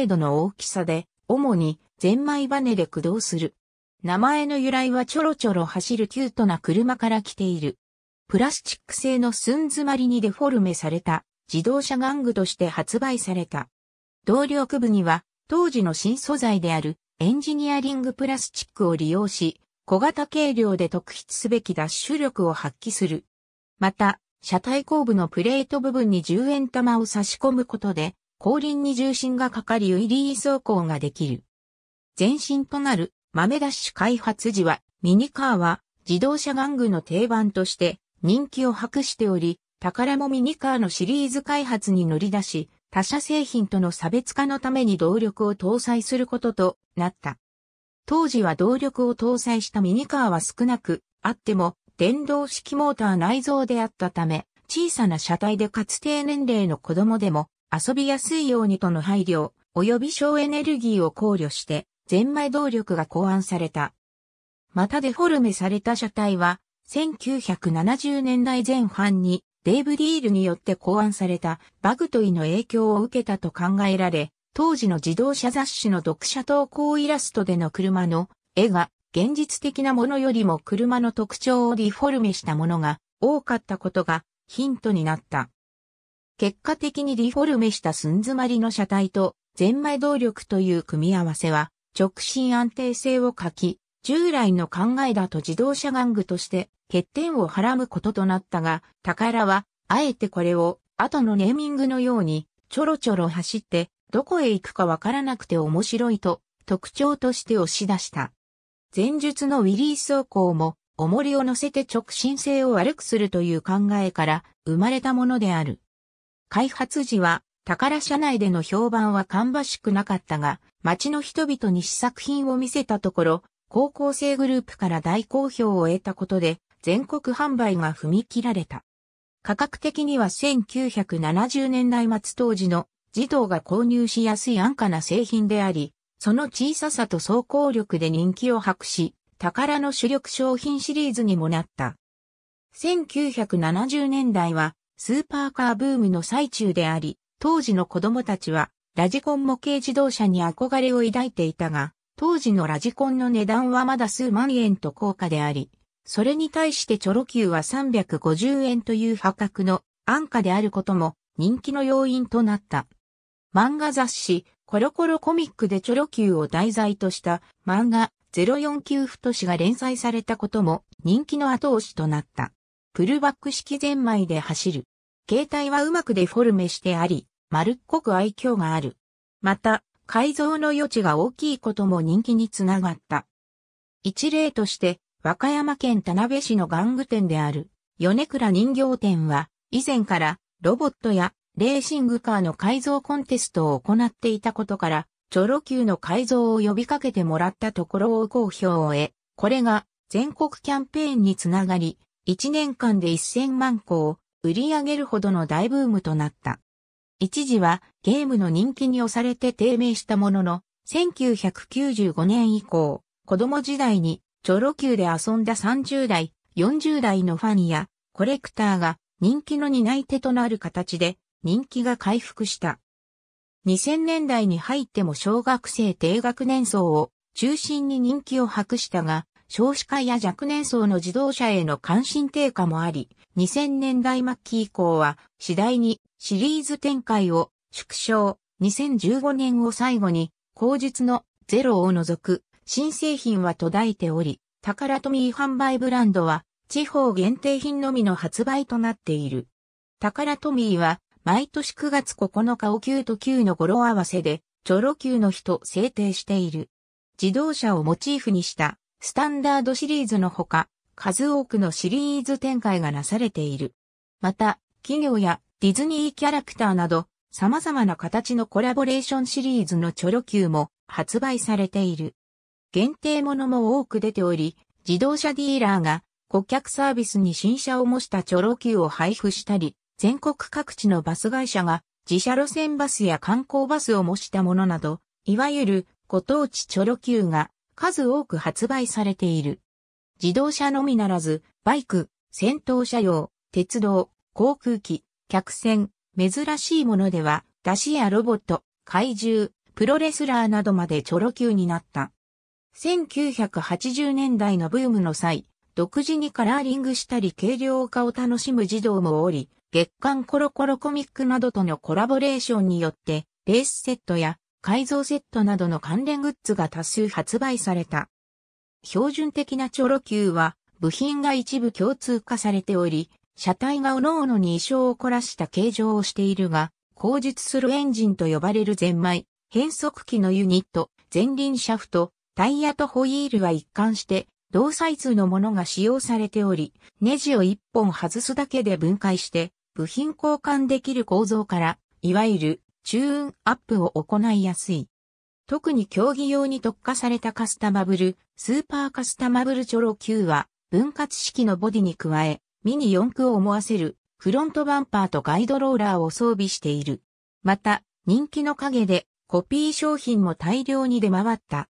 程度の大きさで、主にゼンマイバネで駆動する。名前の由来はちょろちょろ走るキュートな車から来ている。プラスチック製の寸詰まりにデフォルメされた自動車玩具として発売された。動力部には当時の新素材であるエンジニアリングプラスチックを利用し、小型軽量で特筆すべきダッシュ力を発揮する。また、車体後部のプレート部分に10円玉を差し込むことで、後輪に重心がかかりウィリー走行ができる。前身となる豆ダッシュ開発時は、ミニカーは自動車玩具の定番として人気を博しており、宝もミニカーのシリーズ開発に乗り出し、他社製品との差別化のために動力を搭載することとなった。当時は動力を搭載したミニカーは少なく、あっても電動式モーター内蔵であったため、小さな車体でかつ低年齢の子供でも遊びやすいようにとの配慮、及び省エネルギーを考慮して、ゼンマイ動力が考案された。またデフォルメされた車体は、1970年代前半にデイブ・ディールによって考案されたバグトイの影響を受けたと考えられ、当時の自動車雑誌の読者投稿イラストでの車の絵が現実的なものよりも車の特徴をディフォルメしたものが多かったことがヒントになった。結果的にリフォルメした寸詰まりの車体とゼンマイ動力という組み合わせは直進安定性を欠き、従来の考えだと自動車玩具として欠点をはらむこととなったが、宝はあえてこれを後のネーミングのようにちょろちょろ走ってどこへ行くかわからなくて面白いと特徴として押し出した。前述のウィリー走行も重りを乗せて直進性を悪くするという考えから生まれたものである。開発時は、宝社内での評判は芳しくなかったが、街の人々に試作品を見せたところ、高校生グループから大好評を得たことで、全国販売が踏み切られた。価格的には1970年代末当時の児童が購入しやすい安価な製品であり、その小ささと走行力で人気を博し、宝の主力商品シリーズにもなった。1970年代はスーパーカーブームの最中であり、当時の子供たちはラジコン模型自動車に憧れを抱いていたが、当時のラジコンの値段はまだ数万円と高価であり、それに対してチョロ Q は350円という破格の安価であることも人気の要因となった。漫画雑誌、コロコロコミックでチョロ Q を題材とした漫画049太氏が連載されたことも人気の後押しとなった。プルバック式ゼンマイで走る形態はうまくデフォルメしてあり、丸っこく愛嬌がある。また、改造の余地が大きいことも人気につながった。一例として、和歌山県田辺市の玩具店である、米倉人形店は、以前からロボットやレーシングカーの改造コンテストを行っていたことから、チョロ Q の改造を呼びかけてもらったところを好評を得、これが全国キャンペーンにつながり、1年間で1000万個を売り上げるほどの大ブームとなった。一時はゲームの人気に押されて低迷したものの、1995年以降、子供時代にチョロ Q で遊んだ30代、40代のファンやコレクターが人気の担い手となる形で人気が回復した。2000年代に入っても小学生低学年層を中心に人気を博したが、少子化や若年層の自動車への関心低下もあり、2000年代末期以降は次第にシリーズ展開を縮小、2015年を最後に、後述のゼロを除く新製品は途絶えており、タカラトミー販売ブランドは地方限定品のみの発売となっている。タカラトミーは毎年9月9日を9と9の語呂合わせで、チョロ Q の日と制定している。自動車をモチーフにしたスタンダードシリーズのほか、数多くのシリーズ展開がなされている。また、企業やディズニーキャラクターなど、様々な形のコラボレーションシリーズのチョロ Q も発売されている。限定ものも多く出ており、自動車ディーラーが顧客サービスに新車を模したチョロ Q を配布したり、全国各地のバス会社が自社路線バスや観光バスを模したものなど、いわゆるご当地チョロ Q が数多く発売されている。自動車のみならず、バイク、戦闘車用、鉄道、航空機、客船、珍しいものでは、出シやロボット、怪獣、プロレスラーなどまでチョロ Q になった。1980年代のブームの際、独自にカラーリングしたり軽量化を楽しむ児童もおり、月刊コロコロコミックなどとのコラボレーションによって、レースセットや改造セットなどの関連グッズが多数発売された。標準的なチョロ級は部品が一部共通化されており、車体がおのおのに衣装を凝らした形状をしているが、後述するエンジンと呼ばれるゼンマイ、変速機のユニット、前輪シャフト、タイヤとホイールは一貫して同サイズのものが使用されており、ネジを一本外すだけで分解して部品交換できる構造から、いわゆるチューンアップを行いやすい。特に競技用に特化されたカスタマブル、スーパーカスタマブルチョロ Q は、分割式のボディに加え、ミニ四駆を思わせる、フロントバンパーとガイドローラーを装備している。また、人気の陰で、コピー商品も大量に出回った。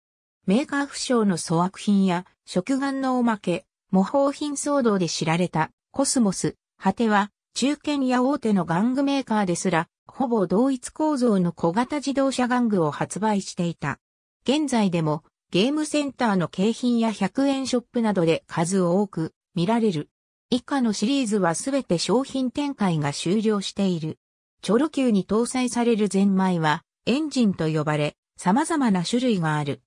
メーカー不詳の粗悪品や、食玩のおまけ、模倣品騒動で知られた、コスモス、果ては、中堅や大手の玩具メーカーですら、ほぼ同一構造の小型自動車玩具を発売していた。現在でもゲームセンターの景品や100円ショップなどで数多く見られる。以下のシリーズはすべて商品展開が終了している。チョロ級に搭載されるゼンマイはエンジンと呼ばれ様々な種類がある。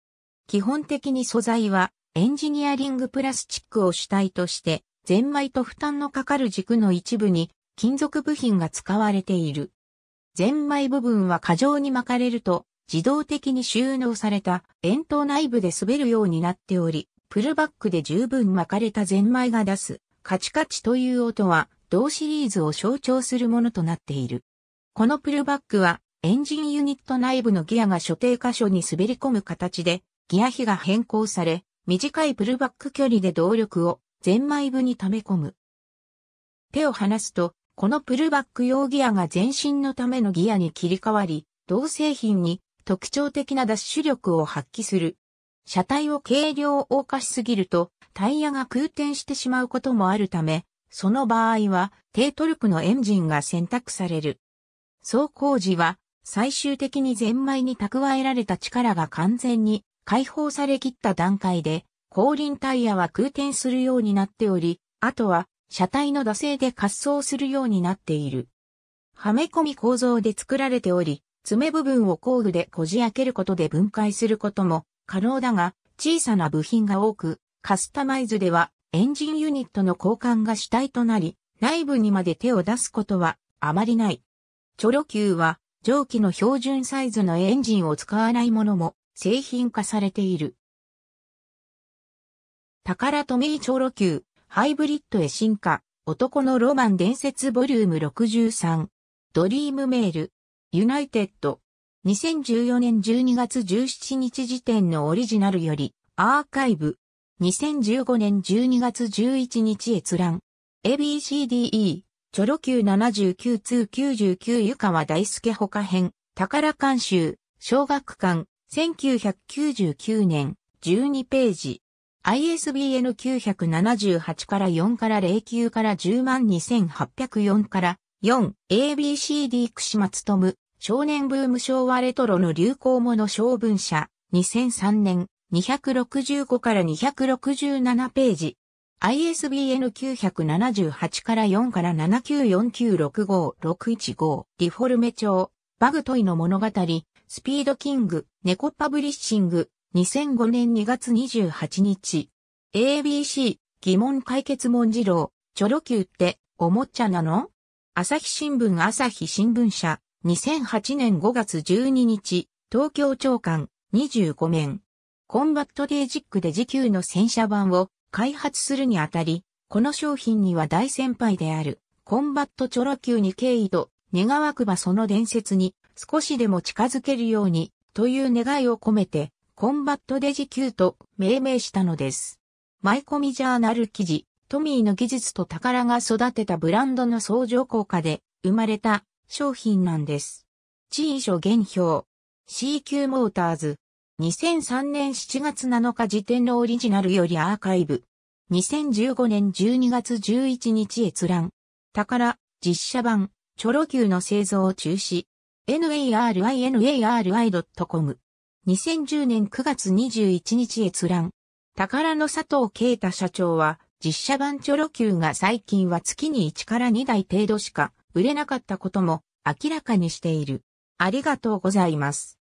基本的に素材はエンジニアリングプラスチックを主体としてゼンマイと負担のかかる軸の一部に金属部品が使われている。ゼンマイ部分は過剰に巻かれると、自動的に収納された円筒内部で滑るようになっており、プルバックで十分巻かれたゼンマイが出す、カチカチという音は、同シリーズを象徴するものとなっている。このプルバックは、エンジンユニット内部のギアが所定箇所に滑り込む形で、ギア比が変更され、短いプルバック距離で動力をゼンマイ部に溜め込む。手を離すと、このプルバック用ギアが前進のためのギアに切り替わり、同製品に特徴的なダッシュ力を発揮する。車体を軽量を化しすぎると、タイヤが空転してしまうこともあるため、その場合は低トルクのエンジンが選択される。走行時は最終的にゼンマイに蓄えられた力が完全に解放されきった段階で、後輪タイヤは空転するようになっており、あとは車体の惰性で滑走するようになっている。はめ込み構造で作られており、爪部分を工具でこじ開けることで分解することも可能だが、小さな部品が多く、カスタマイズではエンジンユニットの交換が主体となり、内部にまで手を出すことはあまりない。チョロ Q は蒸気の標準サイズのエンジンを使わないものも製品化されている。宝富ミーチョロ Q ハイブリッドへ進化、男のロマン伝説ボリューム63、ドリームメール、ユナイテッド、2014年12月17日時点のオリジナルより、アーカイブ、2015年12月11日閲覧、ABCDE、チョロ Q79 通99湯川大輔他編、宝監修、小学館、1999年、12ページ。ISBN 978から4から09から102,804から4 ABCD 串松富少年ブーム昭和レトロの流行もの小文社2003年265から267ページ ISBN 978から4から794965615リフォルメ帳バグトイの物語スピードキング猫パブリッシング2005年2月28日。ABC 疑問解決文次郎、チョロ Q っておもちゃなの朝日新聞朝日新聞社2008年5月12日東京長官25面コンバットデイジックで時給の戦車版を開発するにあたりこの商品には大先輩であるコンバットチョロ Q に敬意と願わくばその伝説に少しでも近づけるようにという願いを込めてコンバットデジ Q と命名したのです。マイコミジャーナル記事、トミーの技術と宝が育てたブランドの相乗効果で生まれた商品なんです。地位書現表 CQ モーターズ2003年7月7日時点のオリジナルよりアーカイブ2015年12月11日閲覧宝実写版チョロ級の製造を中止 narinari.com 2010年9月21日閲覧。宝の佐藤慶太社長は、実写版チョロ Q が最近は月に1から2台程度しか売れなかったことも明らかにしている。ありがとうございます。